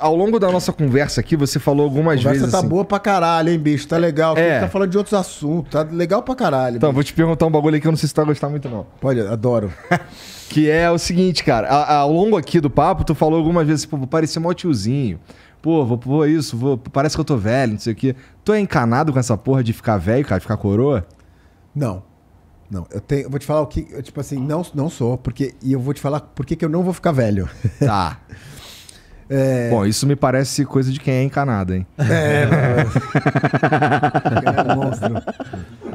ao longo da nossa conversa aqui, você falou algumas conversa vezes. Conversa tá assim, boa pra caralho, hein, bicho? Tá legal. É. Tá falando de outros assuntos. Tá legal pra caralho. Então, bicho. vou te perguntar um bagulho aqui que eu não sei se tu vai gostar muito, não. Pode, adoro. que é o seguinte, cara. Ao longo aqui do papo, tu falou algumas vezes, pô, vou parecer tiozinho. Pô, vou, vou isso, vou, parece que eu tô velho, não sei o quê. Tu é encanado com essa porra de ficar velho, cara, de ficar coroa? Não. Não, eu, tenho, eu vou te falar o que. Eu, tipo assim, não, não sou, porque. E eu vou te falar por que eu não vou ficar velho. Tá. É... Bom, isso me parece coisa de quem é encanado, hein? É, é, é monstro.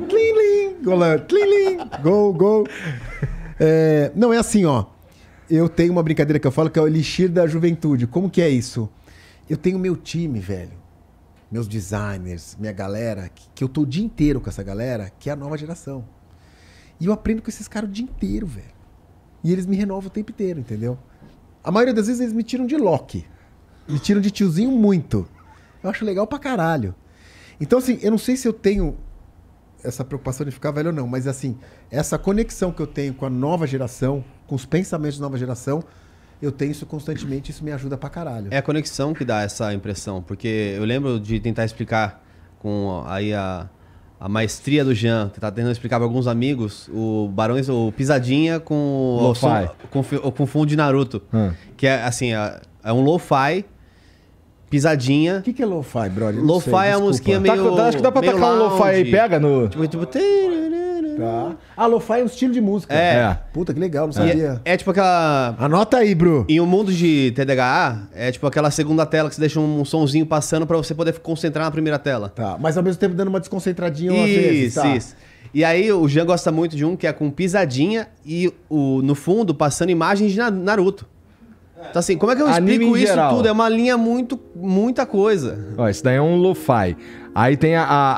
Tling, ling, golan, tling, ling, gol, É, não, é assim, ó. Eu tenho uma brincadeira que eu falo que é o elixir da juventude. Como que é isso? Eu tenho meu time, velho. Meus designers, minha galera, que, que eu tô o dia inteiro com essa galera, que é a nova geração. E eu aprendo com esses caras o dia inteiro, velho. E eles me renovam o tempo inteiro, entendeu? A maioria das vezes eles me tiram de Loki. Me tiram de tiozinho muito. Eu acho legal pra caralho. Então, assim, eu não sei se eu tenho essa preocupação de ficar velho ou não, mas, assim, essa conexão que eu tenho com a nova geração, com os pensamentos da nova geração, eu tenho isso constantemente, isso me ajuda pra caralho. É a conexão que dá essa impressão, porque eu lembro de tentar explicar com aí a, a maestria do Jean, que tá tentando explicar para alguns amigos, o Barões, o Pisadinha com o som, com, com fundo de Naruto. Hum. Que é assim, é, é um lo-fi, pisadinha. O que, que é lo-fi, brother? Lo-fi é uma musiquinha tá meio. Tá, acho que dá pra tacar um lo-fi aí, pega no. Tipo, tipo, Tá. Ah, lo-fi é um estilo de música. É. é. Puta, que legal, não sabia. É, é, tipo aquela. Anota aí, bro. Em um mundo de TDHA, é tipo aquela segunda tela que você deixa um sonzinho passando para você poder concentrar na primeira tela. Tá, mas ao mesmo tempo dando uma desconcentradinha isso, às vezes. Tá. Isso, E aí o Jean gosta muito de um que é com pisadinha e o, no fundo passando imagens de Naruto. É. Então, assim, como é que eu Anime explico isso geral. tudo? É uma linha muito, muita coisa. Ó, isso daí é um lo-fi. Aí tem a, a,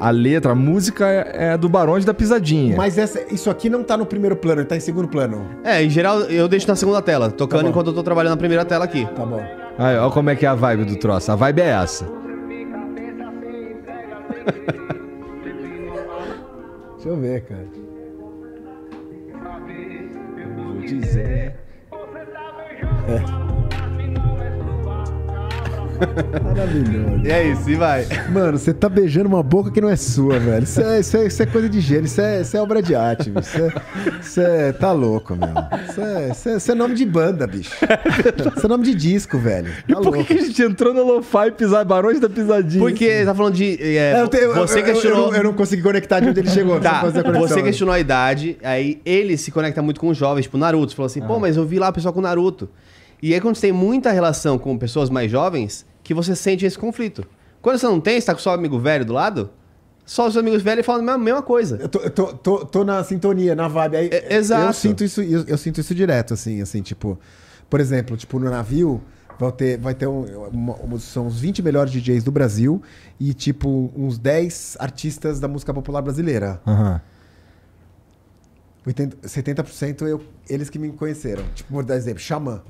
a, a, letra, a música é, é do Barões da Pisadinha. Mas essa, isso aqui não tá no primeiro plano, tá em segundo plano. É, em geral eu deixo na segunda tela, tocando tá enquanto eu tô trabalhando na primeira tela aqui. Tá bom. Aí, ó como é que é a vibe do troço. A vibe é essa. Deixa eu ver, cara. Vou dizer. É. Maravilhoso. E é isso, e vai. Mano, você tá beijando uma boca que não é sua, velho. Isso é, isso é, isso é coisa de gênio, isso é, isso é obra de arte, bicho. Isso, é, isso é, tá louco, meu. Isso é, isso, é, isso é nome de banda, bicho. Isso é nome de disco, velho. Tá e por louco. que a gente entrou no lo-fi pisar barões da pisadinha? Porque ele tá falando de. É, eu você questionou. Eu, eu, não, eu, não consegui conectar de onde ele chegou. Tá, você questionou né? a idade, aí ele se conecta muito com os jovens, tipo Naruto. Você falou assim, ah. pô, mas eu vi lá o pessoal com Naruto. E aí, quando você tem muita relação com pessoas mais jovens, que você sente esse conflito. Quando você não tem, você tá com seu amigo velho do lado, só os amigos velhos falam a mesma coisa. Eu tô, eu tô, tô, tô, na sintonia, na vibe. Aí, é, exato. Eu sinto, isso, eu, eu, sinto isso direto, assim, assim, tipo... Por exemplo, tipo, no navio, vai ter, vai ter um, uma, são os 20 melhores DJs do Brasil e, tipo, uns 10 artistas da música popular brasileira. 70% eu, eles que me conheceram. Tipo, por exemplo, Xamã.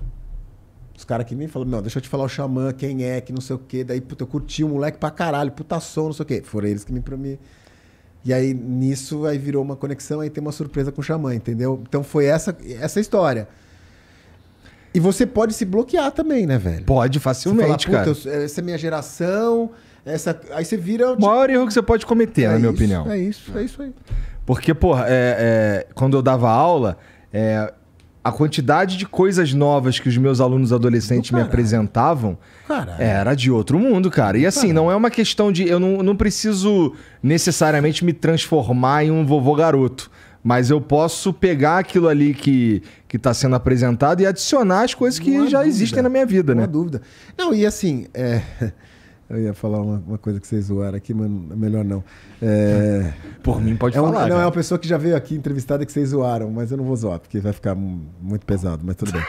Os caras que me falam, não, deixa eu te falar o xamã, quem é, que não sei o quê. Daí, puta, eu curti o moleque pra caralho, puta som, não sei o quê. Foram eles que me, me... E aí, nisso, aí virou uma conexão, aí tem uma surpresa com o xamã, entendeu? Então foi essa, essa história. E você pode se bloquear também, né, velho? Pode, facilmente, fala, cara. Essa é minha geração, essa... Aí você vira... O maior erro que você pode cometer, é na isso, minha opinião. É isso, é isso aí. Porque, porra, é, é, quando eu dava aula, é, a quantidade de coisas novas que os meus alunos adolescentes me apresentavam Caralho. era de outro mundo, cara. E assim, Caralho. não é uma questão de. Eu não, não preciso necessariamente me transformar em um vovô garoto. Mas eu posso pegar aquilo ali que, que está sendo apresentado e adicionar as coisas que já dúvida. existem na minha vida, não né? Não dúvida. Não, e assim. É... Eu ia falar uma, uma, coisa que vocês zoaram aqui, mas melhor não. É, Por mim, pode é falar. não, é uma pessoa que já veio aqui entrevistada que vocês zoaram, mas eu não vou zoar, porque vai ficar muito pesado, mas tudo bem.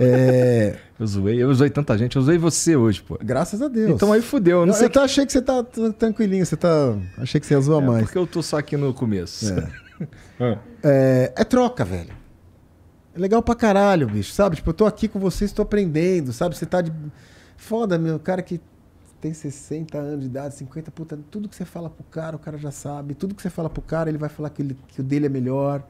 É... Eu zoei, eu zoei tanta gente, eu zoei você hoje, pô. Graças a Deus. Então aí fudeu. Eu não, sei eu que... achei que você tá tranquilinho, você tá. Achei que você ia zoar é, mais. Porque eu tô só aqui no começo. É. Ah. é. é troca, velho. É legal pra caralho, bicho, sabe? Tipo, eu tô aqui com vocês, tô aprendendo, sabe? Você tá de. Foda, meu, cara que tem 60 anos de idade, 50, puta, tudo que você fala pro cara, o cara já sabe. Tudo que você fala pro cara, ele vai falar que, ele, que o dele é melhor.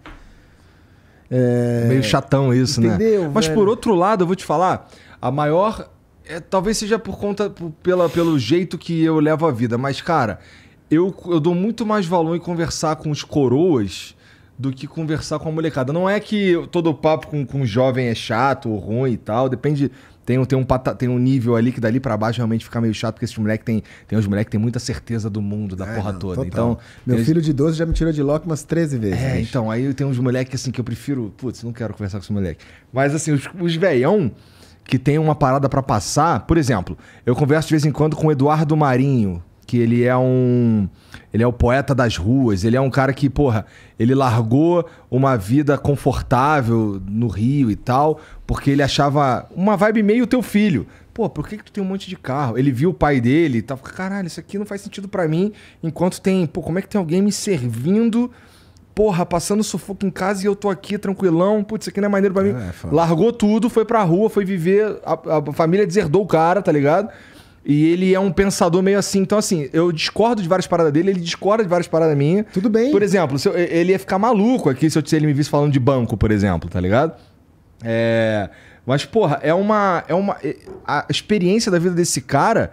É... Meio chatão isso, né? Entendeu, né? Mas velho? por outro lado, eu vou te falar, a maior. É, talvez seja por conta, por, pela, pelo jeito que eu levo a vida, mas, cara, eu, eu dou muito mais valor em conversar com os coroas do que conversar com a molecada. Não é que todo papo com, com jovem é chato ou ruim e tal, depende. Tem, um, tem, um, tem um nível ali que dali para baixo realmente fica meio chato, porque esses moleque tem, tem uns moleques que tem muita certeza do mundo, da é, porra não, toda. Total. Então, Meu eles... filho de 12 já me tirou de lock umas 13 vezes. É, então, aí tem uns moleques assim que eu prefiro. Putz, não quero conversar com esse moleque. Mas assim, os, os que tem uma parada para passar, por exemplo, eu converso de vez em quando com o Eduardo Marinho, que ele é um. Ele é o poeta das ruas, ele é um cara que, porra, ele largou uma vida confortável no Rio e tal, porque ele achava uma vibe meio teu filho. Pô, por que, que tu tem um monte de carro? Ele viu o pai dele e tava, caralho, isso aqui não faz sentido para mim, enquanto tem, pô, como é que tem alguém me servindo porra, passando sufoco em casa e eu tô aqui tranquilão, putz, isso aqui não é maneiro pra mim. É, é Largou tudo, foi pra rua, foi viver, a, a família deserdou o cara, tá ligado? E ele é um pensador meio assim. Então, assim, eu discordo de várias paradas dele, ele discorda de várias paradas minhas. Tudo bem. Por exemplo, eu, ele ia ficar maluco aqui se, eu, se ele me visse falando de banco, por exemplo, tá ligado? É. Mas, porra, é uma. É uma a experiência da vida desse cara.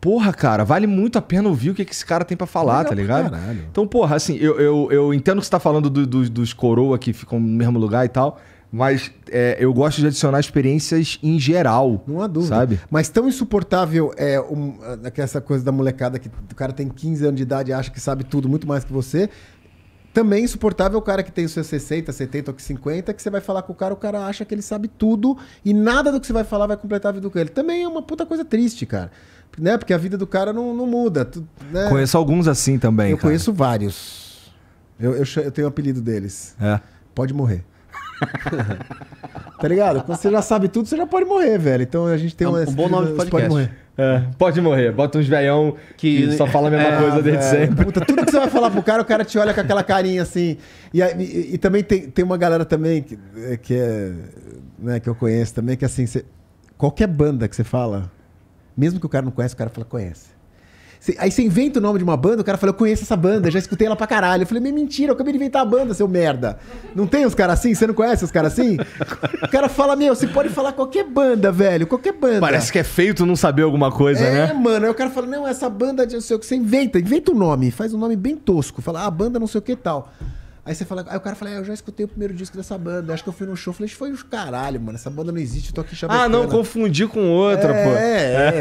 Porra, cara, vale muito a pena ouvir o que, que esse cara tem para falar, Legal, tá ligado? Caralho. Então, porra, assim, eu, eu, eu entendo que você tá falando do, do, dos coroa que ficam no mesmo lugar e tal mas é, eu gosto de adicionar experiências em geral. Não há dúvida. Sabe? Mas tão insuportável é um, é, essa coisa da molecada que o cara tem 15 anos de idade e acha que sabe tudo muito mais que você. Também é insuportável o cara que tem os seus 60, 70 ou 50, que você vai falar com o cara, o cara acha que ele sabe tudo e nada do que você vai falar vai completar a vida do ele. Também é uma puta coisa triste, cara né? Porque a vida do cara não, não muda. Tu, né? Conheço alguns assim também. Eu cara. conheço vários. Eu, eu, eu, tenho o apelido deles. É. Pode morrer. tá ligado? Quando você já sabe tudo, você já pode morrer, velho. Então a gente tem é um, um bom nome de Pode morrer. É, pode morrer. Bota uns velhão que, que só fala a mesma é, coisa desde é. sempre. Puta, tudo que você vai falar pro cara, o cara te olha com aquela carinha assim. E, e, e também tem, tem uma galera também que, é, que é. Né, que eu conheço também, que assim, você, qualquer banda que você fala, mesmo que o cara não conhece, o cara fala, conhece aí você inventa o nome de uma banda, o cara fala, eu conheço essa banda, já escutei ela pra caralho. Eu falei, meio mentira, eu acabei de inventar a banda, seu merda. Não tem os caras assim? Você não conhece os caras assim? O cara fala, meu, você pode falar qualquer banda, velho, qualquer banda. Parece que é feio tu não saber alguma coisa, é, né? É, mano. Aí o cara fala, não, essa banda de não sei o que. Você inventa, inventa um nome, faz um nome bem tosco. Fala, ah, a banda não sei o que tal. Aí você fala, aí o cara fala, é, eu já escutei o primeiro disco dessa banda, acho que eu fui no show, falei, foi os caralho, mano, essa banda não existe, eu tô aqui chamando. Ah, não, confundi com outra, é, pô. É, é.